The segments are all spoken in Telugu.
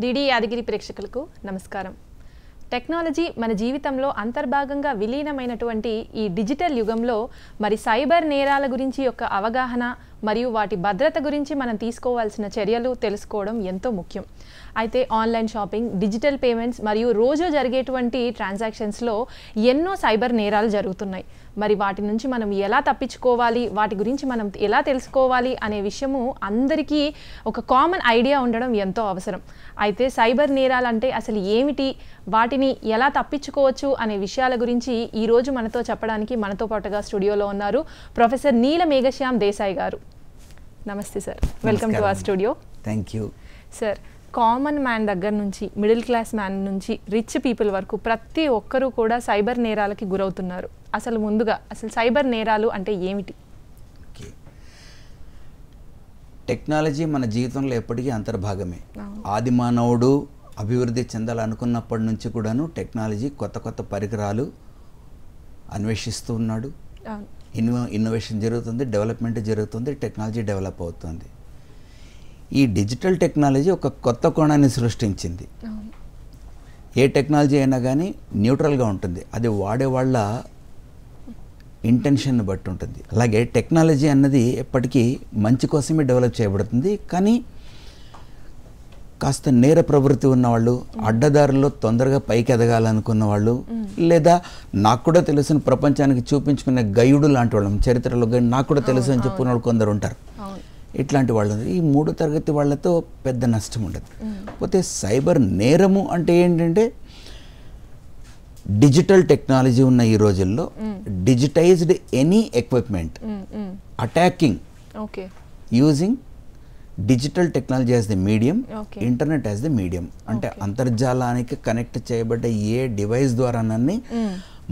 డిడి యాదగిరి ప్రేక్షకులకు నమస్కారం టెక్నాలజీ మన జీవితంలో అంతర్భాగంగా విలీనమైనటువంటి ఈ డిజిటల్ యుగంలో మరి సైబర్ నేరాల గురించి యొక్క అవగాహన మరియు వాటి భద్రత గురించి మనం తీసుకోవాల్సిన చర్యలు తెలుసుకోవడం ఎంతో ముఖ్యం అయితే ఆన్లైన్ షాపింగ్ డిజిటల్ పేమెంట్స్ మరియు రోజు జరిగేటువంటి ట్రాన్సాక్షన్స్లో ఎన్నో సైబర్ నేరాలు జరుగుతున్నాయి మరి వాటి నుంచి మనం ఎలా తప్పించుకోవాలి వాటి గురించి మనం ఎలా తెలుసుకోవాలి అనే విషయము అందరికీ ఒక కామన్ ఐడియా ఉండడం ఎంతో అవసరం అయితే సైబర్ నేరాలు అంటే అసలు ఏమిటి వాటిని ఎలా తప్పించుకోవచ్చు అనే విషయాల గురించి ఈరోజు మనతో చెప్పడానికి మనతో పాటుగా స్టూడియోలో ఉన్నారు ప్రొఫెసర్ నీల మేఘశ్యామ్ దేశాయ్ గారు నమస్తే sir welcome to our studio thank you sir common man దగ్గర నుంచి మిడిల్ క్లాస్ మ్యాన్ నుంచి రిచ్ పీపుల్ వరకు ప్రతి ఒక్కరూ కూడా సైబర్ నేరాలకి గురవుతున్నారు అసలు ముందుగా అసలు సైబర్ నేరాలు అంటే ఏమిటి టెక్నాలజీ మన జీవితంలో ఎప్పటికీ అంతర్భాగమే ఆది మానవుడు అభివృద్ధి చెందాలనుకున్నప్పటి నుంచి కూడాను టెక్నాలజీ కొత్త కొత్త పరికరాలు అన్వేషిస్తూ ఉన్నాడు ఇన్నోవేషన్ జరుగుతుంది డెవలప్మెంట్ జరుగుతుంది టెక్నాలజీ డెవలప్ అవుతుంది ఈ డిజిటల్ టెక్నాలజీ ఒక కొత్త కోణాన్ని సృష్టించింది ఏ టెక్నాలజీ అయినా కానీ న్యూట్రల్గా ఉంటుంది అది వాడే వాళ్ళ ఇంటెన్షన్ని బట్టి ఉంటుంది అలాగే టెక్నాలజీ అన్నది ఎప్పటికీ మంచి కోసమే డెవలప్ చేయబడుతుంది కానీ కాస్త నేర ప్రవృత్తి ఉన్నవాళ్ళు అడ్డదారుల్లో తొందరగా పైకి ఎదగాలనుకున్న వాళ్ళు లేదా నాకు కూడా తెలిసిన ప్రపంచానికి చూపించుకునే గయుడు లాంటి వాళ్ళం చరిత్రలో నాకు కూడా తెలుసు అని చెప్పుకున్న వాళ్ళు కొందరు ఉంటారు ఇట్లాంటి వాళ్ళు ఈ మూడు తరగతి వాళ్ళతో పెద్ద నష్టం ఉండదు పోతే సైబర్ నేరము అంటే ఏంటంటే డిజిటల్ టెక్నాలజీ ఉన్న ఈ రోజుల్లో digitized any equipment attacking using digital technology as the medium internet as the medium అంటే అంతర్జాలానికి కనెక్ట్ చేయబడ్డ ఏ డివైస్ ద్వారానన్నీ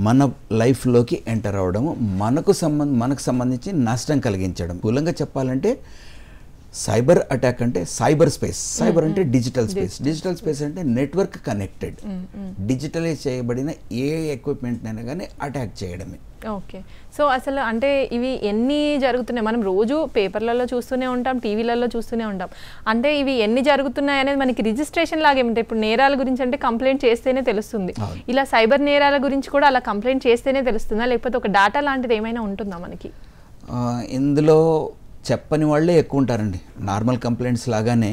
మన లైఫ్లోకి ఎంటర్ అవ్వడము మనకు సంబంధ మనకు సంబంధించి నష్టం కలిగించడం కూలంగా చెప్పాలంటే సైబర్ అటాక్ అంటే సైబర్ స్పేస్ సైబర్ అంటే డిజిటల్ స్పేస్ డిజిటల్ స్పేస్ అంటే నెట్వర్క్ కనెక్టెడ్ డిజిటలైజ్ చేయబడిన ఏ ఎక్విప్మెంట్ అయినా కానీ అటాక్ చేయడమే ఓకే సో అసలు అంటే ఇవి ఎన్ని జరుగుతున్నాయి మనం రోజు పేపర్లలో చూస్తూనే ఉంటాం టీవీలలో చూస్తూనే ఉంటాం అంటే ఇవి ఎన్ని జరుగుతున్నాయి అనేది మనకి రిజిస్ట్రేషన్ లాగే ఉంటాయి ఇప్పుడు నేరాల గురించి అంటే కంప్లైంట్ చేస్తేనే తెలుస్తుంది ఇలా సైబర్ నేరాల గురించి కూడా అలా కంప్లైంట్ చేస్తేనే తెలుస్తుందా లేకపోతే ఒక డాటా లాంటిది ఏమైనా ఉంటుందా మనకి ఇందులో చెప్పని వాళ్ళే ఎక్కువ ఉంటారండి నార్మల్ కంప్లైంట్స్ లాగానే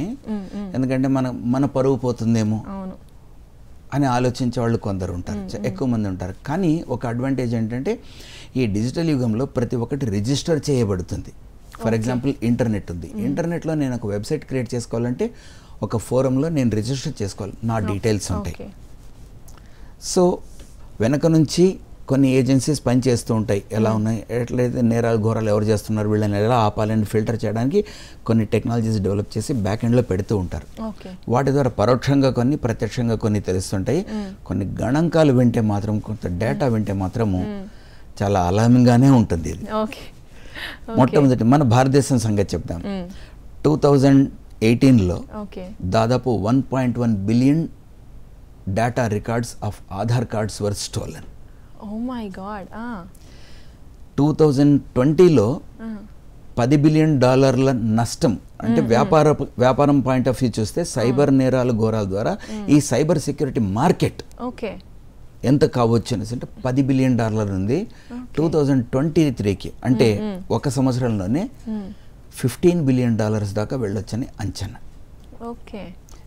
ఎందుకంటే మన మన పరువు పోతుందేమో అని ఆలోచించే వాళ్ళు కొందరు ఉంటారు ఎక్కువ మంది ఉంటారు కానీ ఒక అడ్వాంటేజ్ ఏంటంటే ఈ డిజిటల్ యుగంలో ప్రతి ఒక్కటి రిజిస్టర్ చేయబడుతుంది ఫర్ ఎగ్జాంపుల్ ఇంటర్నెట్ ఉంది ఇంటర్నెట్లో నేను ఒక వెబ్సైట్ క్రియేట్ చేసుకోవాలంటే ఒక ఫోరంలో నేను రిజిస్టర్ చేసుకోవాలి నా డీటెయిల్స్ ఉంటాయి సో వెనక నుంచి కొన్ని ఏజెన్సీస్ పనిచేస్తూ ఉంటాయి ఎలా ఉన్నాయి ఎట్లయితే నేరాలు ఘోరాలు ఎవరు చేస్తున్నారు వీళ్ళని ఎలా ఆపాలని ఫిల్టర్ చేయడానికి కొన్ని టెక్నాలజీస్ డెవలప్ చేసి బ్యాక్ ఎండ్లో పెడుతూ ఉంటారు వాటి ద్వారా పరోక్షంగా కొన్ని ప్రత్యక్షంగా కొన్ని తెలుస్తుంటాయి కొన్ని గణాంకాలు వింటే మాత్రం కొంత డేటా వింటే మాత్రము చాలా అలామింగ్గానే ఉంటుంది ఇది మొట్టమొదటి మన భారతదేశం సంగతి చెప్దాం టూ థౌజండ్ ఎయిటీన్లో దాదాపు one point one billion data records of Aadhaar cards were stolen Oh two thousand ట్వంటీలో పది బిలియన్ డాలర్ల నష్టం అంటే వ్యాపార వ్యాపారం పాయింట్ ఆఫ్ వ్యూ చూస్తే సైబర్ నేరాల ఘోరాల ద్వారా ఈ సైబర్ సెక్యూరిటీ మార్కెట్ ఓకే ఎంత కావచ్చు అనేసి అంటే పది బిలియన్ డాలర్ ఉంది టూ థౌజండ్ ట్వంటీ త్రీకి అంటే ఒక సంవత్సరంలోనే ఫిఫ్టీన్ బిలియన్ డాలర్స్ దాకా వెళ్ళొచ్చని అంచనా ఓకే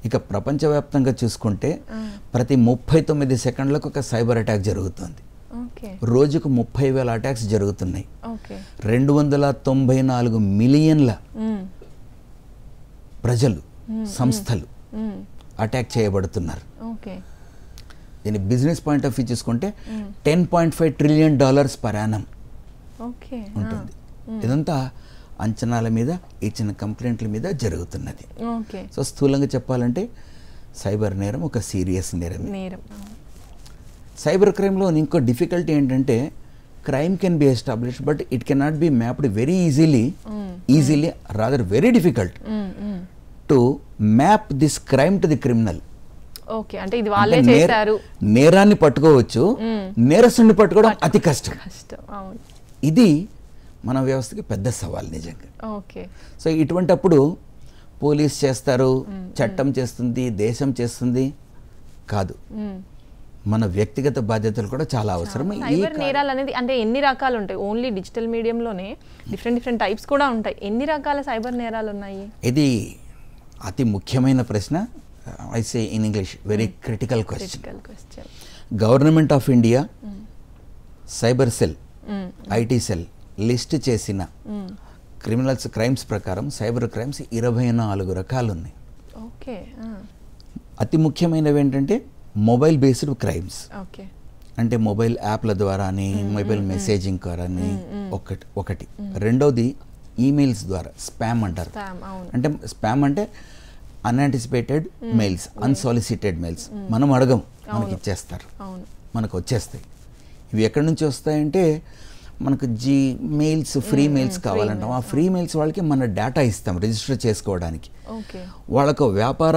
ఇక ప్రపంచవ్యాప్తంగా చూసుకుంటే ప్రతి ముప్పై తొమ్మిది సెకండ్లకు ఒక సైబర్ అటాక్ జరుగుతుంది రోజుకు ముప్పై వేల అటాక్స్ జరుగుతున్నాయి రెండు వందల తొంభై నాలుగు మిలియన్ల ప్రజలు సంస్థలు అటాక్ చేయబడుతున్నారు దీని బిజినెస్ పాయింట్ ఆఫ్ వ్యూ చూసుకుంటే ten point five trillion dollars పరాణం ఉంటుంది ఇదంతా అంచనాల మీద ఇచ్చిన కంప్లైంట్ల మీద జరుగుతున్నది సో స్థూలంగా చెప్పాలంటే సైబర్ నేరం ఒక సీరియస్ నేరం సైబర్ క్రైమ్లో ఇంకో డిఫికల్టీ ఏంటంటే crime can be establish but it can not be mapped very easily mm. Easily rather very difficult mm, mm. To map this crime to the criminal okay అంటే ఇది వాళ్ళే చేశారు నేరాన్ని పట్టుకోవచ్చు నేరస్తుని పట్టుకోవడం అతి కష్టం ఇది మన వ్యవస్థకి పెద్ద సవాల్ నిజంగా ఓకే సో ఇటువంటప్పుడు పోలీస్ చేస్తారు చట్టం చేస్తుంది దేశం చేస్తుంది కాదు మన వ్యక్తిగత బాధ్యతలు కూడా చాలా అవసరం సైబర్ నేరాలు అనేది అంటే ఎన్ని రకాలు ఉంటాయి ఓన్లీ డిజిటల్ మీడియంలోనే డిఫరెంట్ డిఫరెంట్ టైప్స్ కూడా ఉంటాయి ఎన్ని రకాల సైబర్ నేరాలు ఉన్నాయి ఇది అతి ముఖ్యమైన ప్రశ్న I say in English very critical question government of India cyber cell IT cell list చేసిన క్రిమినల్స్ hmm. క్రైమ్స్ ప్రకారం సైబర్ క్రైమ్స్ ఇరవై నాలుగు రకాలు ఉన్నాయి ఓకే అతి ముఖ్యమైనవి ఏంటంటే మొబైల్ బేస్డ్ క్రైమ్స్ అంటే మొబైల్ యాప్ల ద్వారాని mobile mm, messaging mm, mm. ద్వారాని ఒకటి ఒకటి రెండోది ఈమెయిల్స్ ద్వారా స్పామ్ అంటారు అంటే స్పామ్ అంటే అన్ఆంటిసిపేటెడ్ మెయిల్స్ అన్సాలిసిటెడ్ మెయిల్స్ మనం అడగం మనకి ఇచ్చేస్తారు మనకు వచ్చేస్తాయి ఇవి ఎక్కడి నుంచి వస్తాయంటే మనకు జీ మెయిల్స్ ఫ్రీ మెయిల్స్ కావాలంటాం ఆ ఫ్రీ మెయిల్స్ వాళ్ళకి మన డేటా ఇస్తాం రిజిస్టర్ చేసుకోవడానికి వాళ్ళకు వ్యాపార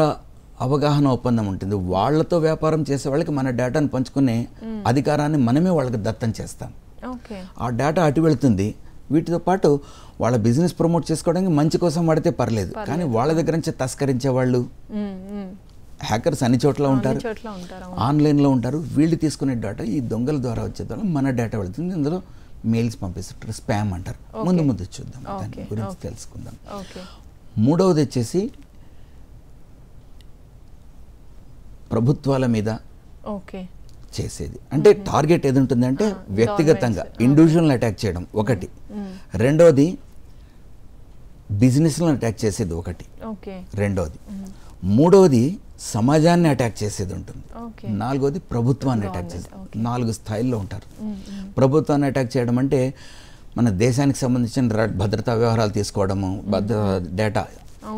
అవగాహన ఒప్పందం ఉంటుంది వాళ్లతో వ్యాపారం చేసే వాళ్ళకి మన డేటాను పంచుకునే అధికారాన్ని మనమే వాళ్ళకి దత్తం చేస్తాం ఆ డేటా అటు వెళుతుంది వీటితో పాటు వాళ్ళ బిజినెస్ ప్రమోట్ చేసుకోవడానికి మంచి కోసం వాడితే పర్లేదు కానీ వాళ్ళ దగ్గర నుంచి తస్కరించే వాళ్ళు హ్యాకర్స్ అన్ని చోట్ల ఉంటారు ఆన్లైన్లో ఉంటారు వీళ్ళు తీసుకునే డేటా ఈ దొంగల ద్వారా వచ్చే ద్వారా మన డేటా వెళుతుంది ఇందులో మెయిల్స్ పంపిస్తుంటారు స్పామ్ అంటారు ముందు ముందు చూద్దాం దాని గురించి తెలుసుకుందాం మూడవది వచ్చేసి ప్రభుత్వాల మీద చేసేది అంటే టార్గెట్ ఏది ఉంటుందంటే వ్యక్తిగతంగా ఇండివిజువల్ని అటాక్ చేయడం ఒకటి రెండోది బిజినెస్లను అటాక్ చేసేది ఒకటి రెండోది మూడోది సమాజాన్ని అటాక్ చేసేది ఉంటుంది నాలుగోది ప్రభుత్వాన్ని అటాక్ చేసేది నాలుగు స్థాయిల్లో ఉంటారు ప్రభుత్వాన్ని అటాక్ చేయడం అంటే మన దేశానికి సంబంధించిన భద్రతా వ్యవహారాలు తీసుకోవడము భద్రతా డేటా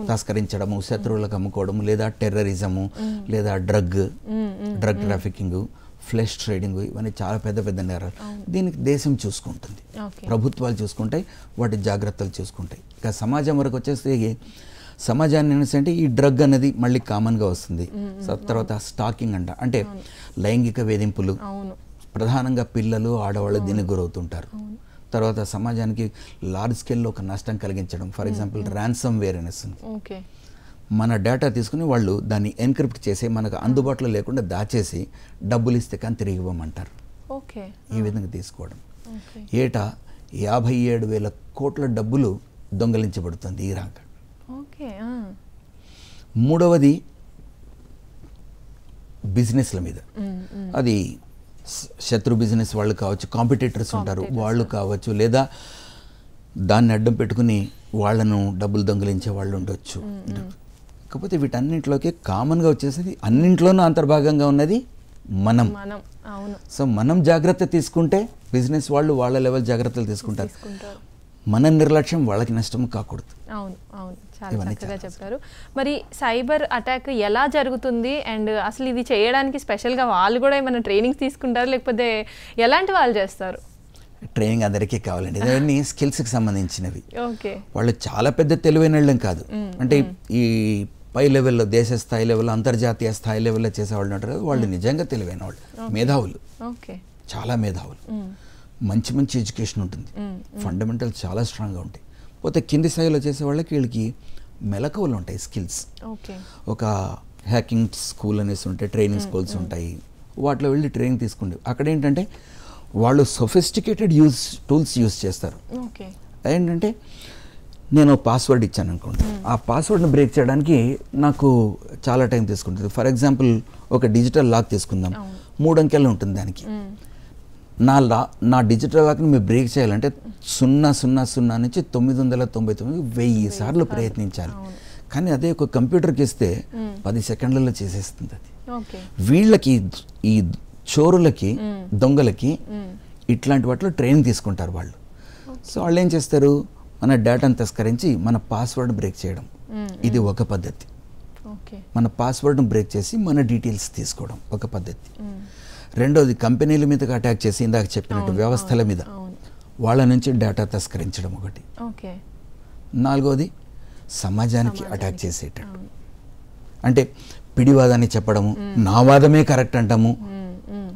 తస్కరించడము శత్రువులకు అమ్ముకోవడము లేదా టెర్రరిజము లేదా drug drug trafficking flesh trading ఇవన్నీ చాలా పెద్ద పెద్ద నేరాలు దీనికి దేశం చూసుకుంటుంది ప్రభుత్వాలు చూసుకుంటాయి వాటి జాగ్రత్తలు చూసుకుంటాయి ఇక సమాజం వరకు వచ్చేస్తే సమాజాన్ని అంటే ఈ డ్రగ్ అనేది మళ్ళీ కామన్గా వస్తుంది తర్వాత స్టాకింగ్ అంట అంటే లైంగిక వేధింపులు ప్రధానంగా పిల్లలు ఆడవాళ్ళు దీనికి గురవుతుంటారు తర్వాత సమాజానికి లార్జ్ స్కేల్లో ఒక నష్టం కలిగించడం ఫర్ ఎగ్జాంపుల్ ర్యాన్సమ్ వేర్నెస్ మన డేటా తీసుకుని వాళ్ళు దాన్ని ఎన్క్రిప్ట్ చేసి మనకు hmm. అందుబాటులో లేకుండా దాచేసి డబ్బులు ఇస్తే కానీ తిరిగి ఇవ్వమంటారు ఓకే ఈ hmm. విధంగా తీసుకోవడం ఏటా యాభై ఏడు వేల కోట్ల డబ్బులు దొంగలించబడుతుంది ఇరాక్ మూడవది బిజినెస్ల మీద hmm, అది శత్రు బిజినెస్ వాళ్ళు కావచ్చు కాంపిటేటర్స్ ఉంటారు వాళ్ళు కావచ్చు లేదా దాన్ని అడ్డం పెట్టుకుని వాళ్ళను డబ్బులు దొంగిలించే వాళ్ళు ఉండొచ్చు కాకపోతే వీటన్నింటిలోకి కామన్గా వచ్చేసేది అన్నింట్లోనూ అంతర్భాగంగా ఉన్నది మనం సో మనం జాగ్రత్త తీసుకుంటే బిజినెస్ వాళ్ళు వాళ్ళ లెవెల్ జాగ్రత్తలు తీసుకుంటారు మన నిర్లక్ష్యం వాళ్ళకి నష్టం కాకూడదు అవును అవును చాలా చక్కగా చెప్పారు మరి సైబర్ అటాక్ ఎలా జరుగుతుంది అండ్ అసలు ఇది చేయడానికి స్పెషల్గా వాళ్ళు కూడా ఏమైనా ట్రైనింగ్ తీసుకుంటారు లేకపోతే ఎలాంటి వాళ్ళు చేస్తారు ట్రైనింగ్ అందరికీ కావాలండి ఇవన్నీ స్కిల్స్కి సంబంధించినవి ఓకే వాళ్ళు చాలా పెద్ద తెలివైన వాళ్ళం కాదు అంటే ఈ పై లెవెల్లో దేశ స్థాయి లెవెల్లో అంతర్జాతీయ స్థాయి లెవెల్లో చేసేవాళ్ళు ఉంటారు వాళ్ళు నిజంగా తెలివైన వాళ్ళు మేధావులు చాలా మేధావులు మంచి మంచి ఎడ్యుకేషన్ ఉంటుంది ఫండమెంటల్ చాలా స్ట్రాంగ్గా ఉంటాయి పోతే కింది స్థాయిలో చేసే వాళ్ళకి వీళ్ళకి మెలకువలు ఉంటాయి స్కిల్స్ ఒక హ్యాకింగ్ స్కూల్ అనేసి ఉంటాయి ట్రైనింగ్ స్కూల్స్ ఉంటాయి వాటిలో వెళ్ళి ట్రైనింగ్ తీసుకుంటే అక్కడ ఏంటంటే వాళ్ళు సొఫిస్టికేటెడ్ యూజ్ టూల్స్ యూజ్ చేస్తారు ఏంటంటే నేను పాస్వర్డ్ ఇచ్చాను అనుకోండి ఆ పాస్వర్డ్ని బ్రేక్ చేయడానికి నాకు చాలా టైం తీసుకుంటుంది ఫర్ ఎగ్జాంపుల్ ఒక డిజిటల్ లాక్ తీసుకుందాం మూడు అంకెలు ఉంటుంది దానికి నా లా నా డిజిటల్ లాక్ని మీరు బ్రేక్ చేయాలంటే సున్నా సున్నా సున్నా నుంచి తొమ్మిది వందల తొంభై తొమ్మిది వెయ్యి సార్లు ప్రయత్నించాలి కానీ అదే ఒక కంప్యూటర్కి ఇస్తే పది సెకండ్లలో చేసేస్తుంది అది వీళ్ళకి ఈ చోరులకి దొంగలకి ఇట్లాంటి వాటిలో ట్రైనింగ్ తీసుకుంటారు వాళ్ళు సో వాళ్ళు ఏం చేస్తారు మన డేటాను తస్కరించి మన పాస్వర్డ్ బ్రేక్ చేయడం ఇది ఒక పద్ధతి మన పాస్వర్డ్ను బ్రేక్ చేసి మన డీటెయిల్స్ తీసుకోవడం ఒక పద్ధతి రెండోది కంపెనీల మీదకి అటాక్ చేసి ఇందాక చెప్పినట్టు వ్యవస్థల మీద వాళ్ళ నుంచి డేటా తస్కరించడం ఒకటి నాలుగోది సమాజానికి అటాక్ చేసేటట్టు అంటే పిడివాదాన్ని చెప్పడము నా వాదమే కరెక్ట్ అంటాము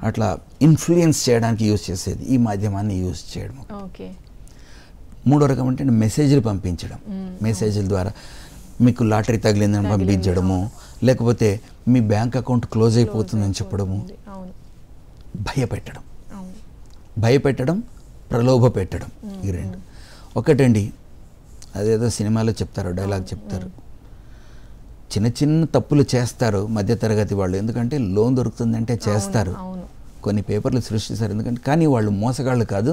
అట్లా ఇన్ఫ్లుయెన్స్ చేయడానికి యూజ్ చేసేది ఈ మాధ్యమాన్ని యూజ్ చేయడం మూడో రకం అంటే మెసేజ్లు పంపించడం మెసేజ్ల ద్వారా మీకు లాటరీ తగిలిందని పంపించడము లేకపోతే మీ బ్యాంక్ అకౌంట్ క్లోజ్ అయిపోతుందని చెప్పడము భయపెట్టడం భయపెట్టడం ప్రలోభ పెట్టడం ఈ రెండు ఒకటండి అదేదో సినిమాలో చెప్తారు డైలాగ్ చెప్తారు చిన్న చిన్న తప్పులు చేస్తారు మధ్యతరగతి వాళ్ళు ఎందుకంటే లోన్ దొరుకుతుందంటే చేస్తారు కొన్ని పేపర్లు సృష్టిస్తారు ఎందుకంటే కానీ వాళ్ళు మోసగాళ్ళు కాదు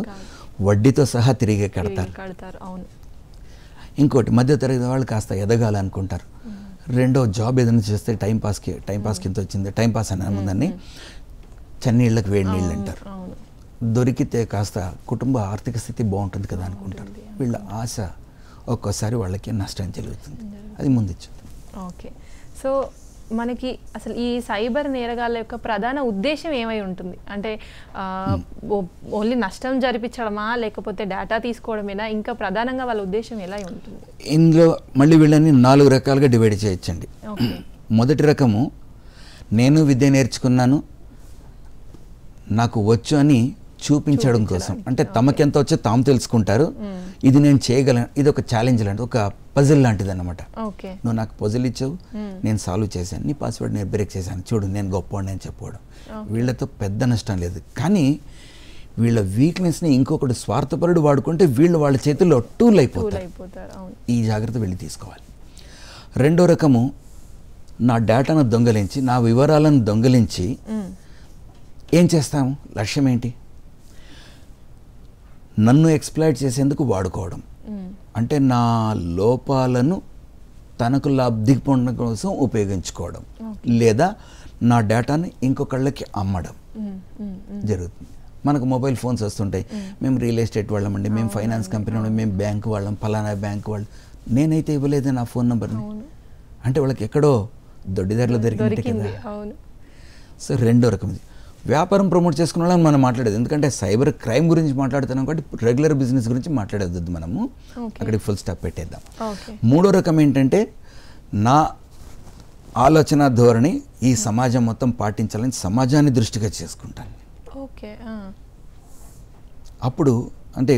వడ్డీతో సహా తిరిగి కడతారు ఇంకోటి మధ్యతరగతి వాళ్ళు కాస్త ఎదగాలనుకుంటారు రెండో జాబ్ ఏదైనా చేస్తే టైంపాస్కి టైంపాస్కి ఎంత వచ్చింది టైంపాస్ అని అనుకుందని చెన్నీళ్ళకి వేడి నీళ్ళు అంటారు దొరికితే కాస్త కుటుంబ ఆర్థిక స్థితి బాగుంటుంది కదా అనుకుంటారు వీళ్ళ ఆశ ఒక్కోసారి వాళ్ళకి నష్టం జరుగుతుంది అది ముందు ఓకే సో మనకి అసలు ఈ సైబర్ నేరగాళ్ళ యొక్క ప్రధాన ఉద్దేశం ఏమై ఉంటుంది అంటే ఓన్లీ నష్టం జరిపించడమా లేకపోతే డేటా తీసుకోవడమేనా ఇంకా ప్రధానంగా వాళ్ళ ఉద్దేశం ఎలా ఉంటుంది ఇందులో మళ్ళీ వీళ్ళని నాలుగు రకాలుగా డివైడ్ చేయొచ్చండి మొదటి రకము నేను విద్య నేర్చుకున్నాను నాకు వచ్చు అని చూపించడం కోసం అంటే తమకెంత వచ్చో తాము తెలుసుకుంటారు ఇది నేను చేయగలను ఇది ఒక ఛాలెంజ్ లాంటిది ఒక పజిల్ లాంటిది అనమాట నువ్వు నాకు పజిల్ ఇచ్చావు నేను సాల్వ్ చేశాను నీ పాస్వర్డ్ నేను బ్రేక్ చేశాను చూడు నేను గొప్పవాడిని అని చెప్పుకోవడం వీళ్ళతో పెద్ద నష్టం లేదు కానీ వీళ్ళ వీక్నెస్ని ఇంకొకటి స్వార్థపరుడు వాడుకుంటే వీళ్ళు వాళ్ళ చేతుల్లో టూల్ అయిపోతారు ఈ జాగ్రత్త వెళ్ళి తీసుకోవాలి రెండో రకము నా డేటాను దొంగలించి నా వివరాలను దొంగలించి ఏం చేస్తాము లక్ష్యం ఏంటి నన్ను ఎక్స్ప్లాయిట్ చేసేందుకు వాడుకోవడం అంటే నా లోపాలను తనకు లబ్ధి పొందడం కోసం ఉపయోగించుకోవడం లేదా నా డేటాని ఇంకొకళ్ళకి అమ్మడం జరుగుతుంది మనకు మొబైల్ ఫోన్స్ వస్తుంటాయి మేము రియల్ ఎస్టేట్ వాళ్ళమండి మేము ఫైనాన్స్ కంపెనీ వాళ్ళం మేము బ్యాంక్ వాళ్ళం ఫలానా బ్యాంక్ వాళ్ళు నేనైతే ఇవ్వలేదు నా ఫోన్ నెంబర్ని అంటే వాళ్ళకి ఎక్కడో దొడ్డిదారిలో దొరికినట్టే కదా సో రెండో రకం వ్యాపారం ప్రమోట్ చేసుకున్న వాళ్ళని మనం మాట్లాడేది ఎందుకంటే సైబర్ క్రైమ్ గురించి మాట్లాడుతున్నాం కాబట్టి రెగ్యులర్ బిజినెస్ గురించి మాట్లాడేది మనము అక్కడికి ఫుల్ స్టాప్ పెట్టేద్దాం మూడో రకం ఏంటంటే నా ఆలోచన ధోరణి ఈ hmm. సమాజం మొత్తం పాటించాలని సమాజాన్ని దృష్టిగా చేసుకుంటాను అప్పుడు అంటే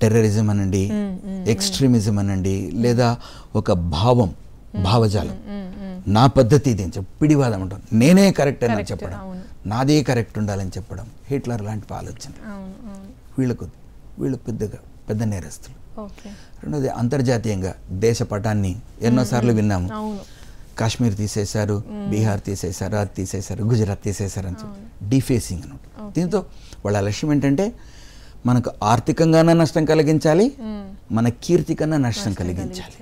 టెర్రరిజం అనండి hmm, hmm, ఎక్స్ట్రీమిజం అనండి లేదా ఒక భావం భావజాలం నా పద్ధతి ఇది అని చెప్పి పిడివాదం అంటాం నేనే కరెక్ట్ అని చెప్పడం నాదే కరెక్ట్ ఉండాలని చెప్పడం హిట్లర్ లాంటి ఆలోచన వీళ్ళకు వీళ్ళు పెద్దగా పెద్ద నేరస్తులు రెండోది అంతర్జాతీయంగా దేశ పటాన్ని ఎన్నోసార్లు విన్నాము కాశ్మీర్ తీసేశారు బీహార్ తీసేశారు అది తీసేశారు గుజరాత్ తీసేశారు అని చెప్పి డిఫేసింగ్ అనమాట దీంతో వాళ్ళ లక్ష్యం ఏంటంటే మనకు ఆర్థికంగానే నష్టం కలిగించాలి మన కీర్తి కన్నా నష్టం కలిగించాలి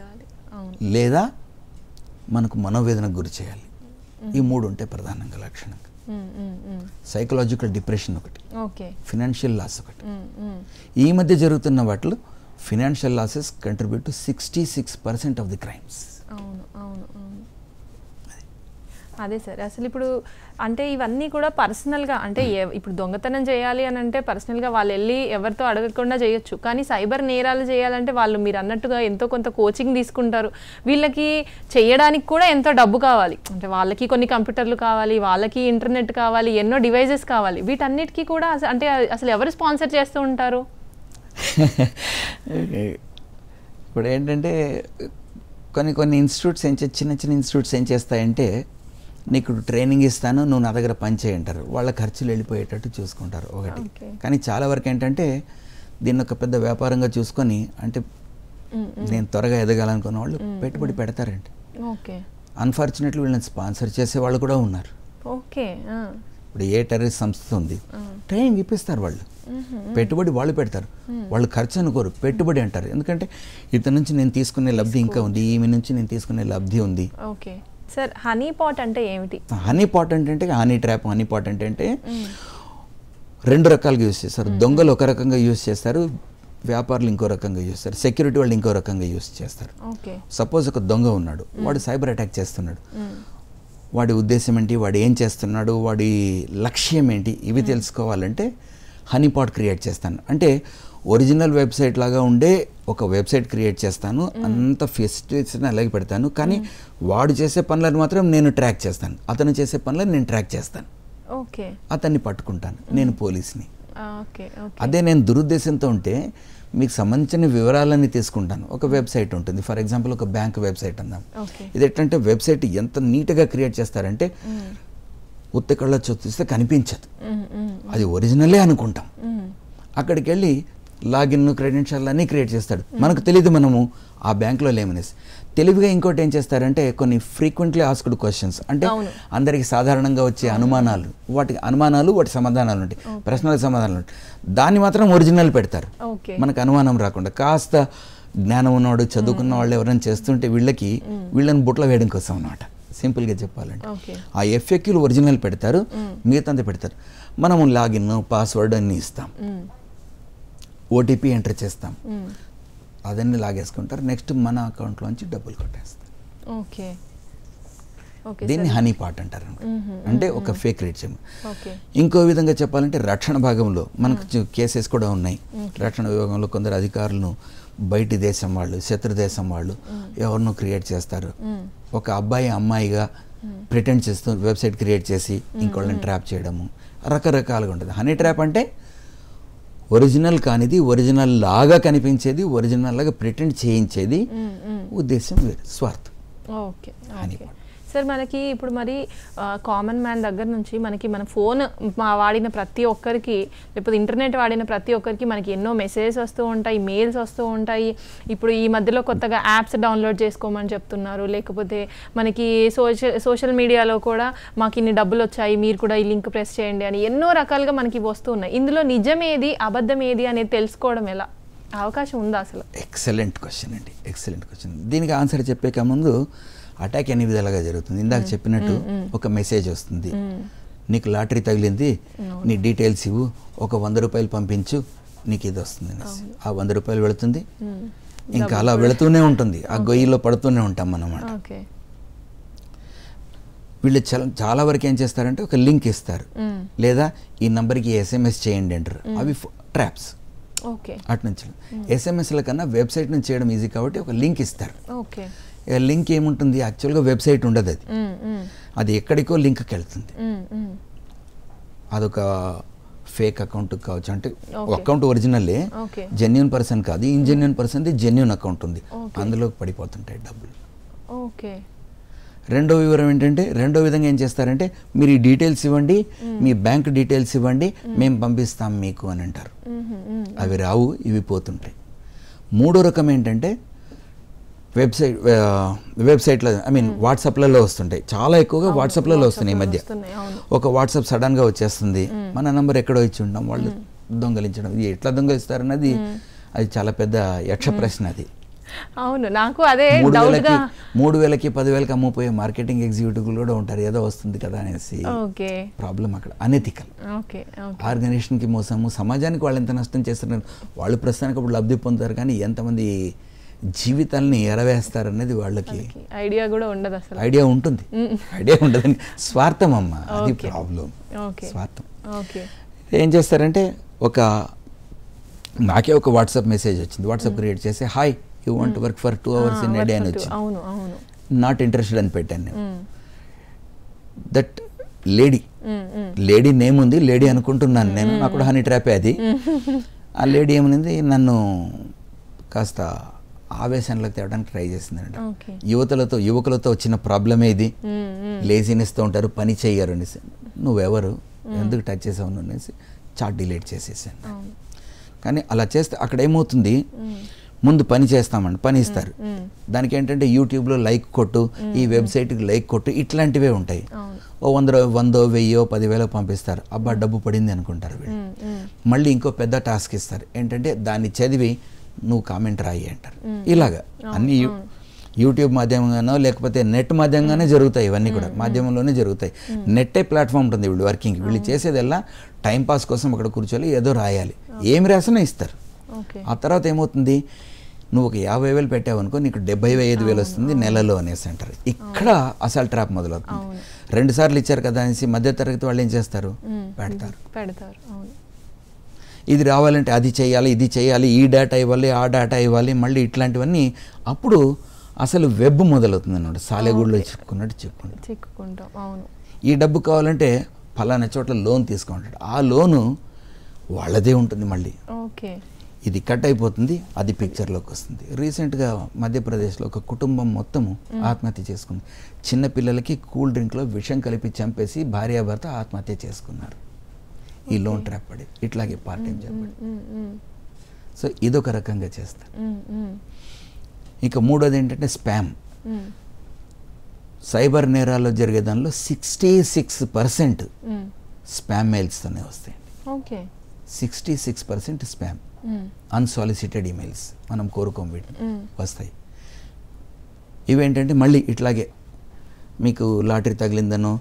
లేదా మనకు మనోవేదనకు గురి చేయాలి ఈ మూడు ఉంటే ప్రధానంగా లక్షణంగా సైకలాజికల్ డిప్రెషన్ ఒకటి ఫినాన్షియల్ లాస్ ఒకటి ఈ మధ్య జరుగుతున్న వాటిలో financial losses contribute to sixty six percent of the crimes అవును అవును అదే సార్ అసలు ఇప్పుడు అంటే ఇవన్నీ కూడా పర్సనల్గా అంటే ఇప్పుడు దొంగతనం చేయాలి అని అంటే పర్సనల్గా వాళ్ళు వెళ్ళి ఎవరితో అడగకుండా చేయొచ్చు కానీ సైబర్ నేరాలు చేయాలంటే వాళ్ళు మీరు అన్నట్టుగా ఎంతో కొంత కోచింగ్ తీసుకుంటారు వీళ్ళకి చేయడానికి కూడా ఎంతో డబ్బు కావాలి అంటే వాళ్ళకి కొన్ని కంప్యూటర్లు కావాలి వాళ్ళకి ఇంటర్నెట్ కావాలి ఎన్నో డివైజెస్ కావాలి వీటన్నిటికీ కూడా అంటే అసలు ఎవరు స్పాన్సర్ చేస్తూ ఉంటారు ఇప్పుడు ఏంటంటే కొన్ని కొన్ని ఇన్స్టిట్యూట్స్ ఏం చిన్న చిన్న ఇన్స్టిట్యూట్స్ ఏం చేస్తాయంటే నీకు ట్రైనింగ్ ఇస్తాను నువ్వు నా దగ్గర పని చేయంటారు వాళ్ళ ఖర్చులు వెళ్ళిపోయేటట్టు చూసుకుంటారు ఒకటి కానీ చాలా వరకు ఏంటంటే దీన్ని ఒక పెద్ద వ్యాపారంగా చూసుకొని అంటే నేను త్వరగా ఎదగాలనుకున్న వాళ్ళు పెట్టుబడి పెడతారండి అన్ఫార్చునేట్లీ వీళ్ళని స్పాన్సర్ చేసే వాళ్ళు కూడా ఉన్నారు ఓకే ఇప్పుడు ఏ టెర్రీస్ సంస్థ ఉంది ట్రైనింగ్ ఇప్పిస్తారు వాళ్ళు పెట్టుబడి వాళ్ళు పెడతారు వాళ్ళు ఖర్చు అనుకోరు పెట్టుబడి అంటారు ఎందుకంటే ఇతని నుంచి నేను తీసుకునే లబ్ధి ఇంకా ఉంది ఈమె నుంచి నేను తీసుకునే లబ్ధి ఉంది సార్ హనీ పాట్ అంటే ఏమిటి హనీ పాట్ అంటే హనీ ట్రాప్ హనీ పాట్ అంటే రెండు రకాలుగా యూస్ చేస్తారు దొంగలు ఒక రకంగా యూస్ చేస్తారు వ్యాపారులు ఇంకో రకంగా యూస్ చేస్తారు సెక్యూరిటీ వాళ్ళు ఇంకో రకంగా యూస్ చేస్తారు సపోజ్ ఒక దొంగ ఉన్నాడు వాడు సైబర్ అటాక్ చేస్తున్నాడు వాడి ఉద్దేశం ఏంటి వాడు ఏం చేస్తున్నాడు వాడి లక్ష్యం ఏంటి ఇవి తెలుసుకోవాలంటే హనీపాట్ క్రియేట్ చేస్తాను అంటే ఒరిజినల్ వెబ్సైట్ లాగా ఉండే ఒక వెబ్సైట్ క్రియేట్ చేస్తాను అంత ఫెసిలిటీస్ని అలాగే పెడతాను కానీ వాడు చేసే పనులను మాత్రం నేను ట్రాక్ చేస్తాను అతను చేసే పనులను నేను ట్రాక్ చేస్తాను ఓకే అతన్ని పట్టుకుంటాను నేను పోలీస్ని అదే నేను దురుద్దేశంతో ఉంటే మీకు సంబంధించిన వివరాలన్నీ తీసుకుంటాను ఒక వెబ్సైట్ ఉంటుంది ఫర్ ఎగ్జాంపుల్ ఒక బ్యాంక్ వెబ్సైట్ అందాం ఇది ఎట్లంటే వెబ్సైట్ ఎంత నీట్గా క్రియేట్ చేస్తారంటే ఉత్తి చూస్తే కనిపించదు అది ఒరిజినలే అనుకుంటాం అక్కడికి వెళ్ళి లాగిన్ క్రెడెన్షియల్ అన్నీ క్రియేట్ చేస్తాడు మనకు తెలియదు మనము ఆ బ్యాంక్లో లేమనేసి తెలివిగా ఇంకోటి ఏం చేస్తారంటే కొన్ని ఫ్రీక్వెంట్లీ ఆస్క్డ్ క్వశ్చన్స్ అంటే అందరికీ సాధారణంగా వచ్చే అనుమానాలు వాటి అనుమానాలు వాటి సమాధానాలు ఉంటాయి ప్రశ్నలకు సమాధానాలు ఉంటాయి దాన్ని మాత్రం ఒరిజినల్ పెడతారు మనకు అనుమానం రాకుండా కాస్త జ్ఞానం ఉన్నవాడు చదువుకున్న వాళ్ళు ఎవరైనా చేస్తుంటే వీళ్ళకి వీళ్ళని బుట్ల వేయడం కోసం అనమాట సింపుల్గా చెప్పాలంటే ఆ ఎఫ్ఎక్యూలు ఒరిజినల్ పెడతారు మిగతా పెడతారు మనము లాగిన్ పాస్వర్డ్ అన్నీ ఇస్తాం ఓటీపీ ఎంటర్ చేస్తాం అదన్నీ లాగేసుకుంటారు నెక్స్ట్ మన అకౌంట్లోంచి డబ్బులు కొట్టేస్తారు ఓకే దీన్ని హనీ పాట్ అంటారు అంటే ఒక ఫేక్ రేట్ ఇంకో విధంగా చెప్పాలంటే రక్షణ భాగంలో మనకు కేసెస్ కూడా ఉన్నాయి రక్షణ విభాగంలో కొందరు అధికారులను బయటి దేశం వాళ్ళు శత్రు దేశం వాళ్ళు ఎవరినో క్రియేట్ చేస్తారు ఒక అబ్బాయి అమ్మాయిగా ప్రిటెండ్ చేస్తూ వెబ్సైట్ క్రియేట్ చేసి ఇంకోళ్ళని ట్రాప్ చేయడము రకరకాలుగా ఉంటుంది హనీ ట్రాప్ అంటే ఒరిజినల్ కానిది ఒరిజినల్ లాగా కనిపించేది ఒరిజినల్ లాగా ప్రిటెండ్ చేయించేది ఉద్దేశం వేరు స్వార్థం అని సార్ మనకి ఇప్పుడు మరి కామన్ మ్యాన్ దగ్గర నుంచి మనకి మన ఫోన్ వాడిన ప్రతి ఒక్కరికి లేకపోతే ఇంటర్నెట్ వాడిన ప్రతి ఒక్కరికి మనకి ఎన్నో మెసేజెస్ వస్తూ ఉంటాయి మెయిల్స్ వస్తూ ఉంటాయి ఇప్పుడు ఈ మధ్యలో కొత్తగా యాప్స్ డౌన్లోడ్ చేసుకోమని చెప్తున్నారు లేకపోతే మనకి సోషల్ సోషల్ మీడియాలో కూడా మాకు ఇన్ని డబ్బులు వచ్చాయి మీరు కూడా ఈ లింక్ ప్రెస్ చేయండి అని ఎన్నో రకాలుగా మనకి వస్తూ ఉన్నాయి ఇందులో నిజమేది అబద్ధం ఏది అనేది తెలుసుకోవడం ఎలా అవకాశం ఉందా అసలు ఎక్సలెంట్ క్వశ్చన్ అండి ఎక్సలెంట్ క్వశ్చన్ దీనికి ఆన్సర్ చెప్పేక ముందు అటాక్ అనే విధాలుగా జరుగుతుంది ఇందాక చెప్పినట్టు ఒక మెసేజ్ వస్తుంది నీకు లాటరీ తగిలింది నీ డీటెయిల్స్ ఇవ్వు ఒక వంద రూపాయలు పంపించు నీకు ఇది వస్తుంది ఆ వంద రూపాయలు వెళుతుంది ఇంకా అలా వెళుతూనే ఉంటుంది ఆ గొయ్యిలో పడుతూనే ఉంటాం అనమాట వీళ్ళు చాలా చాలా వరకు ఏం చేస్తారంటే ఒక లింక్ ఇస్తారు లేదా ఈ నంబర్కి ఎస్ఎంఎస్ చేయండి అంటారు అవి ట్రాప్స్ అటు నుంచి ఎస్ఎంఎస్ల కన్నా వెబ్సైట్ నుంచి చేయడం ఈజీ కాబట్టి ఒక లింక్ ఇస్తారు లింక్ ఏముంటుంది యాక్చువల్గా వెబ్సైట్ ఉండదు అది అది ఎక్కడికో లింక్కి వెళ్తుంది అదొక ఫేక్ అకౌంట్ కావచ్చు అంటే అకౌంట్ ఒరిజినల్లే జెన్యున్ పర్సన్ కాదు ఇంజెన్యున్ పర్సన్ది జెన్యున్ అకౌంట్ ఉంది అందులోకి పడిపోతుంటాయి డబ్బులు ఓకే రెండో వివరం ఏంటంటే రెండో విధంగా ఏం చేస్తారంటే మీరు ఈ డీటెయిల్స్ ఇవ్వండి మీ బ్యాంక్ డీటెయిల్స్ ఇవ్వండి మేము పంపిస్తాం మీకు అని అంటారు అవి రావు ఇవి పోతుంటాయి మూడో రకం ఏంటంటే వెబ్సైట్ వెబ్సైట్లో ఐ మీన్ వాట్సాప్లలో వస్తుంటాయి చాలా ఎక్కువగా వాట్సాప్లలో వస్తున్నాయి ఈ మధ్య ఒక వాట్సాప్ సడన్గా వచ్చేస్తుంది మన నెంబర్ ఎక్కడో ఇచ్చి ఉండడం వాళ్ళు దొంగలించడం ఇది ఎట్లా అన్నది అది చాలా పెద్ద యక్ష ప్రశ్న అది అవును నాకు అదే మూడు వేలకి మూడు వేలకి పదివేలకి అమ్ముపోయే మార్కెటింగ్ ఎగ్జిక్యూటివ్ కూడా ఉంటారు ఏదో వస్తుంది కదా అనేసి ప్రాబ్లం అక్కడ ఆర్గనైజేషన్ కి మోసము సమాజానికి వాళ్ళు ఎంత నష్టం చేస్తున్నారు వాళ్ళు ప్రస్తుతానికి అప్పుడు లబ్ధి పొందుతారు కానీ ఎంతమంది జీవితాలని ఎరవేస్తారనేది వాళ్ళకి ఐడియా కూడా ఉండదు అసలు ఐడియా ఉంటుంది ఐడియా ఉండదని స్వార్థం అమ్మ అది ప్రాబ్లం స్వార్థం ఏం చేస్తారంటే ఒక నాకే ఒక వాట్సాప్ మెసేజ్ వచ్చింది వాట్సాప్ క్రియేట్ చేసి hi you want work for two hours in idea అని వచ్చి నాట్ ఇంట్రెస్టెడ్ అని పెట్టాను నేను దట్ లేడీ లేడీ నేమ్ ఉంది లేడీ అనుకుంటున్నాను నేను నాకు కూడా హనీ ట్రాపే అది ఆ లేడీ ఏమనింది నన్ను కాస్త ఆవేశంలోకి తేవడానికి ట్రై చేసిందండి యువతలతో యువకులతో వచ్చిన ప్రాబ్లమే ఇది తో ఉంటారు పని చేయరు అనేసి నువ్వెవరు ఎందుకు టచ్ చేసావు అనేసి చాట్ డిలీట్ చేసేసాను కానీ అలా చేస్తే అక్కడ ఏమవుతుంది ముందు పని చేస్తామండి పని ఇస్తారు దానికి ఏంటంటే యూట్యూబ్లో లైక్ కొట్టు ఈ వెబ్సైట్కి లైక్ కొట్టు ఇట్లాంటివే ఉంటాయి ఓ వంద వందో వెయ్యో పదివేలో పంపిస్తారు అబ్బా డబ్బు పడింది అనుకుంటారు వీళ్ళు మళ్ళీ ఇంకో పెద్ద టాస్క్ ఇస్తారు ఏంటంటే దాన్ని చదివి నువ్వు కామెంట్ రాయి అంటారు ఇలాగా అన్ని యూట్యూబ్ మాధ్యమంగానో లేకపోతే నెట్ మాధ్యమంగానే జరుగుతాయి ఇవన్నీ కూడా మాధ్యమంలోనే జరుగుతాయి నెట్టే ప్లాట్ఫామ్ ఉంటుంది వీళ్ళు వర్కింగ్ వీళ్ళు చేసేదల్లా టైంపాస్ కోసం అక్కడ కూర్చోాలి ఏదో రాయాలి ఏమి రాసినా ఇస్తారు ఆ తర్వాత ఏమవుతుంది నువ్వు ఒక యాభై వేలు పెట్టావు అనుకో నీకు డెబ్బై ఐదు వేలు వస్తుంది నెలలో అనేసి అంటారు ఇక్కడ అసలు ట్రాప్ మొదలవుతుంది రెండు సార్లు ఇచ్చారు కదా అనేసి మధ్య తరగతి వాళ్ళు ఏం చేస్తారు పెడతారు పెడతారు ఇది రావాలంటే అది చేయాలి ఇది చేయాలి ఈ డేటా ఇవ్వాలి ఆ డేటా ఇవ్వాలి మళ్ళీ ఇట్లాంటివన్నీ అప్పుడు అసలు వెబ్ మొదలవుతుంది అనమాట సాలెగూడలో చిక్కున్నట్టు చిక్కుంటాం చిక్కుకుంటాం అవును ఈ డబ్బు కావాలంటే ఫలానా చోట్ల లోన్ తీసుకుంటాడు ఆ లోను వాళ్ళదే ఉంటుంది మళ్ళీ ఓకే ఇది కట్ అయిపోతుంది అది పిక్చర్లోకి వస్తుంది రీసెంట్గా మధ్యప్రదేశ్లో ఒక కుటుంబం మొత్తము ఆత్మహత్య చేసుకుంది చిన్నపిల్లలకి కూల్ డ్రింక్లో విషం కలిపి చంపేసి భార్యాభర్త ఆత్మహత్య చేసుకున్నారు ఈ లోన్ ట్రాప్ పడి ఇట్లాగే పార్ట్ టైం చెప్పండి సో ఇదొక రకంగా చేస్తారు ఇంకా మూడోది ఏంటంటే స్పామ్ సైబర్ నేరాల్లో జరిగే దానిలో సిక్స్టీ సిక్స్ పర్సెంట్ స్పామ్ తోనే వస్తాయండి okay sixty six percent spam unsolicited emails మనం కోరుకోం వీటిని వస్తాయి ఇవేంటంటే మళ్ళీ ఇట్లాగే మీకు లాటరీ తగిలిందనో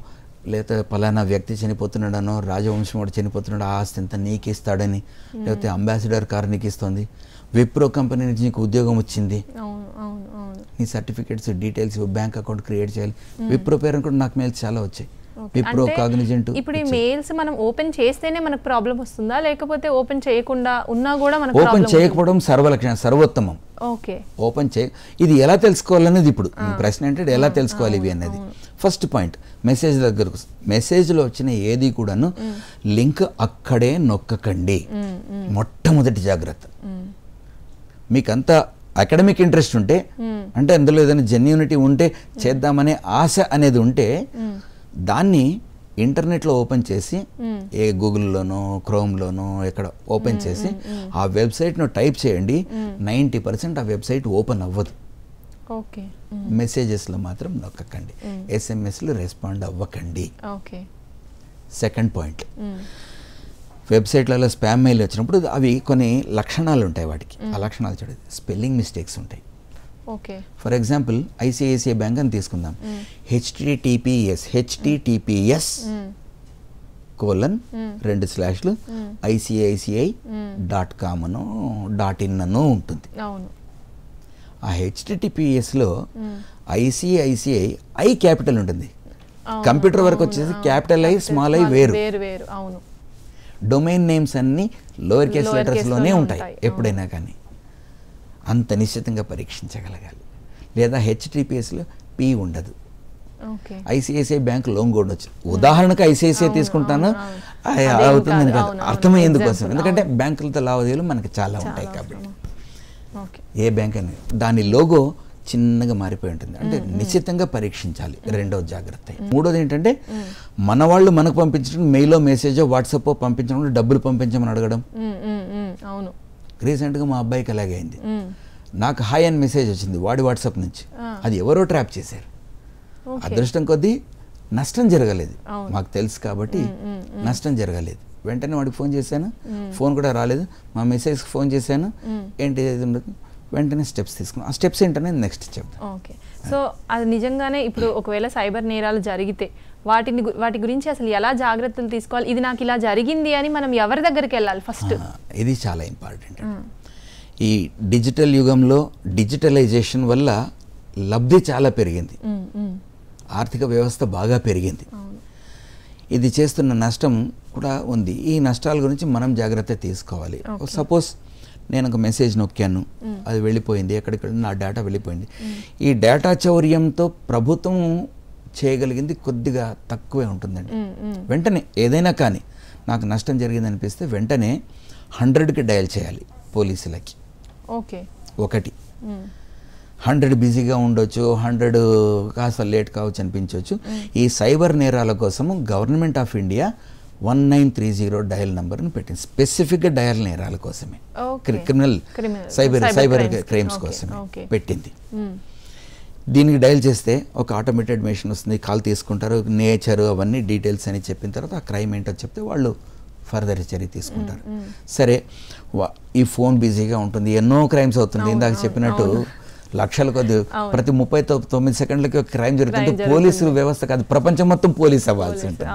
లేకపోతే పలానా వ్యక్తి చనిపోతున్నాడనో రాజవంశం చనిపోతున్నాడు ఆ ఆస్తి ఎంత నీకు ఇస్తాడని లేకపోతే అంబాసిడర్ కార్ నీకు ఇస్తుంది విప్రో కంపెనీ నుంచి నీకు ఉద్యోగం వచ్చింది నీ certificates details bank account create చేయాలి విప్రో పేరు కూడా నాకు మేలు చాలా వచ్చాయి విప్రో కాగ్నిజెంట్ ఇప్పుడు ఈ మెయిల్స్ మనం ఓపెన్ చేస్తేనే మనకు ప్రాబ్లం వస్తుందా లేకపోతే ఓపెన్ చేయకుండా ఉన్నా కూడా మనకు ఓపెన్ చేయకపోవడం సర్వలక్షణం సర్వోత్తమం ఓకే ఓపెన్ చేయ ఇది ఎలా తెలుసుకోవాలనేది ఇప్పుడు ప్రశ్న అంటే ఎలా తెలుసుకోవాలి ఇవి అనేది ఫస్ట్ పాయింట్ మెసేజ్ దగ్గరకు మెసేజ్లో వచ్చిన ఏది కూడాను లింక్ అక్కడే నొక్కకండి మొట్టమొదటి జాగ్రత్త మీకంత అకాడమిక్ ఇంట్రెస్ట్ ఉంటే అంటే అందులో ఏదైనా జెన్యూనిటీ ఉంటే చేద్దామనే ఆశ అనేది ఉంటే దాన్ని ఇంటర్నెట్లో ఓపెన్ చేసి ఏ గూగుల్లోనో క్రోమ్లోనో ఎక్కడ ఓపెన్ చేసి ఆ వెబ్సైట్ను టైప్ చేయండి నైంటీ పర్సెంట్ ఆ వెబ్సైట్ ఓపెన్ అవ్వదు మెసేజెస్లో మాత్రం నొక్కకండి ఎస్ఎంఎస్లు రెస్పాండ్ అవ్వకండి సెకండ్ పాయింట్ వెబ్సైట్లలో స్పామ్ మెయిల్ వచ్చినప్పుడు అవి కొన్ని లక్షణాలు ఉంటాయి వాటికి ఆ లక్షణాలు చూడదు స్పెల్లింగ్ మిస్టేక్స్ ఉంటాయి ఫర్ ఎగ్జాంపుల్ ఐసిఐసిఐ బ్యాంక్ అని తీసుకుందాం హెచ్టిటిపిఎస్ హెచ్టిటిపిఎస్ కోలన్ రెండు స్లాష్లు ఐసిఐసిఐ డాట్ కామ్ అను డాట్ ఇన్ అను ఉంటుంది ఆ హెచ్టిటిపిఎస్లో ఐసిఐసిఐ ఐ క్యాపిటల్ ఉంటుంది కంప్యూటర్ వరకు వచ్చేసి క్యాపిటల్ ఐ స్మాల్ ఐ వేరు డొమైన్ నేమ్స్ అన్ని లోయర్ కేస్ లెటర్స్లోనే ఉంటాయి ఎప్పుడైనా కానీ అంత నిశ్చితంగా పరీక్షించగలగాలి లేదా హెచ్టిపిఎస్లో పి ఉండదు ఐసిఐసిఐ బ్యాంక్ లోన్ కూడా వచ్చి ఉదాహరణకు ఐసిఐసిఐ తీసుకుంటాను అవుతుంది కాదు అర్థమయ్యేందుకోసం ఎందుకంటే బ్యాంకులతో లావాదేవీలు మనకి చాలా ఉంటాయి కాబట్టి ఏ బ్యాంక్ అని దాని లోగో చిన్నగా మారిపోయి ఉంటుంది అంటే నిశ్చితంగా పరీక్షించాలి రెండవ జాగ్రత్త మూడోది ఏంటంటే మన వాళ్ళు మనకు పంపించడం మెయిల్లో మెసేజో వాట్సాప్ పంపించడం డబ్బులు పంపించమని అడగడం అవును రీసెంట్గా మా అబ్బాయికి అలాగే అయింది నాకు హాయ్ అని మెసేజ్ వచ్చింది వాడి వాట్సాప్ నుంచి అది ఎవరో ట్రాప్ చేశారు అదృష్టం కొద్దీ నష్టం జరగలేదు మాకు తెలుసు కాబట్టి నష్టం జరగలేదు వెంటనే వాడికి ఫోన్ చేశాను ఫోన్ కూడా రాలేదు మా మెసేజ్కి ఫోన్ చేశాను ఏంటి వెంటనే స్టెప్స్ తీసుకున్నాం ఆ స్టెప్స్ ఏంటనే నెక్స్ట్ చెప్తాను ఓకే సో అది నిజంగానే ఇప్పుడు ఒకవేళ సైబర్ నేరాలు జరిగితే వాటిని వాటి గురించి అసలు ఎలా జాగ్రత్తలు తీసుకోవాలి ఇది నాకు ఇలా జరిగింది అని మనం ఎవరి దగ్గరికి వెళ్ళాలి ఫస్ట్ ఇది చాలా ఇంపార్టెంట్ ఈ డిజిటల్ యుగంలో డిజిటలైజేషన్ వల్ల లబ్ధి చాలా పెరిగింది ఆర్థిక వ్యవస్థ బాగా పెరిగింది ఇది చేస్తున్న నష్టం కూడా ఉంది ఈ నష్టాల గురించి మనం జాగ్రత్త తీసుకోవాలి సపోజ్ నేను ఒక మెసేజ్ నొక్కాను అది వెళ్ళిపోయింది ఎక్కడికి నా డేటా వెళ్ళిపోయింది ఈ డేటా చౌర్యంతో ప్రభుత్వం చేయగలిగింది కొద్దిగా తక్కువే ఉంటుందండి వెంటనే ఏదైనా కానీ నాకు నష్టం జరిగింది అనిపిస్తే వెంటనే హండ్రెడ్కి డయల్ చేయాలి పోలీసులకి ఓకే ఒకటి హండ్రెడ్ బిజీగా ఉండొచ్చు హండ్రెడ్ కాస్త లేట్ కావచ్చు అనిపించవచ్చు ఈ సైబర్ నేరాల కోసము government of India one nine three zero dial నెంబర్ని పెట్టింది స్పెసిఫిక్గా డయల్ నేరాల కోసమే క్రిమినల్ సైబర్ సైబర్ క్రైమ్స్ కోసమే పెట్టింది దీనికి డైల్ చేస్తే ఒక ఆటోమేటెడ్ మెషిన్ వస్తుంది కాల్ తీసుకుంటారు నేచర్ అవన్నీ డీటెయిల్స్ అని చెప్పిన తర్వాత ఆ క్రైమ్ ఏంటో చెప్తే వాళ్ళు ఫర్దర్ చర్య తీసుకుంటారు సరే ఈ ఫోన్ బిజీగా ఉంటుంది ఎన్నో క్రైమ్స్ అవుతుంది ఇందాక చెప్పినట్టు లక్షల కొద్ది ప్రతి ముప్పై తొమ్మిది సెకండ్లకి ఒక క్రైమ్ జరుగుతుంది పోలీసుల వ్యవస్థ కాదు ప్రపంచం మొత్తం పోలీస్ అవ్వాల్సి ఉంటుంది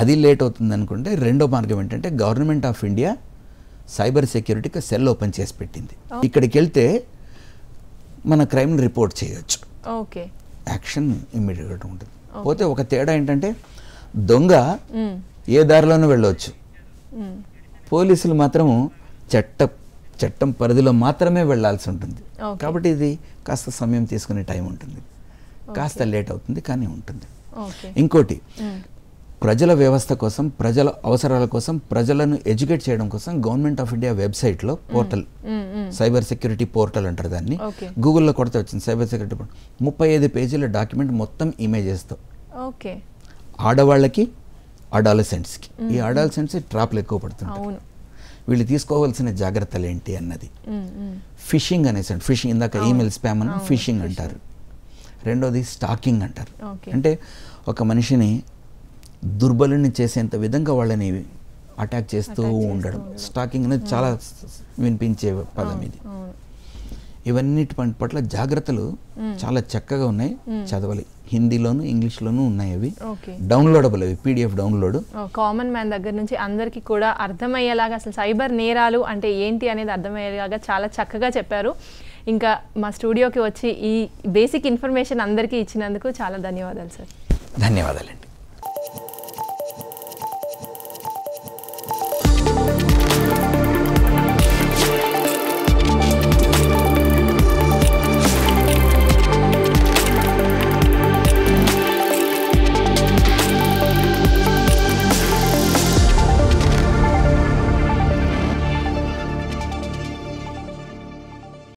అది లేట్ అవుతుంది అనుకుంటే రెండో మార్గం ఏంటంటే గవర్నమెంట్ ఆఫ్ ఇండియా సైబర్ సెక్యూరిటీకి సెల్ ఓపెన్ చేసి పెట్టింది ఇక్కడికి వెళ్తే మన క్రైమ్ని రిపోర్ట్ చేయొచ్చు ఓకే యాక్షన్ ఇమ్మీడియట్గా ఉంటుంది పోతే ఒక తేడా ఏంటంటే దొంగ ఏ దారిలోనూ వెళ్ళవచ్చు పోలీసులు మాత్రం చట్ట చట్టం పరిధిలో మాత్రమే వెళ్లాల్సి ఉంటుంది కాబట్టి ఇది కాస్త సమయం తీసుకునే టైం ఉంటుంది కాస్త లేట్ అవుతుంది కానీ ఉంటుంది ఇంకోటి ప్రజల వ్యవస్థ కోసం ప్రజల అవసరాల కోసం ప్రజలను ఎడ్యుకేట్ చేయడం కోసం గవర్నమెంట్ ఆఫ్ ఇండియా వెబ్సైట్లో పోర్టల్ సైబర్ సెక్యూరిటీ పోర్టల్ అంటారు దాన్ని గూగుల్లో కొడితే వచ్చింది సైబర్ సెక్యూరిటీ పోర్టల్ ముప్పై ఐదు పేజీల డాక్యుమెంట్ మొత్తం ఇమేజెస్ ఓకే ఆడవాళ్ళకి అడాలసెంట్స్కి ఈ అడాలసెంట్స్ ట్రాప్లు ఎక్కువ పడుతుంటాయి వీళ్ళు తీసుకోవాల్సిన జాగ్రత్తలు ఏంటి అన్నది ఫిషింగ్ అనేసి ఫిషింగ్ ఇందాక ఈమెయిల్ స్పామ్ అని ఫిషింగ్ అంటారు రెండోది స్టాకింగ్ అంటారు అంటే ఒక మనిషిని దుర్బలిని చేసేంత విధంగా వాళ్ళని అటాక్ చేస్తూ ఉండడం స్టాకింగ్ అనేది hmm. చాలా వినిపించే పదం ఇది ఇవన్నిటి పట్ల జాగ్రత్తలు hmm. చాలా చక్కగా ఉన్నాయి hmm. చదవాలి హిందీలోను ఇంగ్లీష్లోను ఉన్నాయి అవి డౌన్లోడబుల్ అవి పీడిఎఫ్ డౌన్లోడ్ కామన్ మ్యాన్ దగ్గర నుంచి అందరికీ కూడా అర్థమయ్యేలాగా అసలు సైబర్ నేరాలు అంటే ఏంటి అనేది అర్థమయ్యేలాగా చాలా చక్కగా చెప్పారు ఇంకా మా స్టూడియోకి వచ్చి ఈ బేసిక్ ఇన్ఫర్మేషన్ అందరికీ ఇచ్చినందుకు చాలా ధన్యవాదాలు సార్ ధన్యవాదాలండి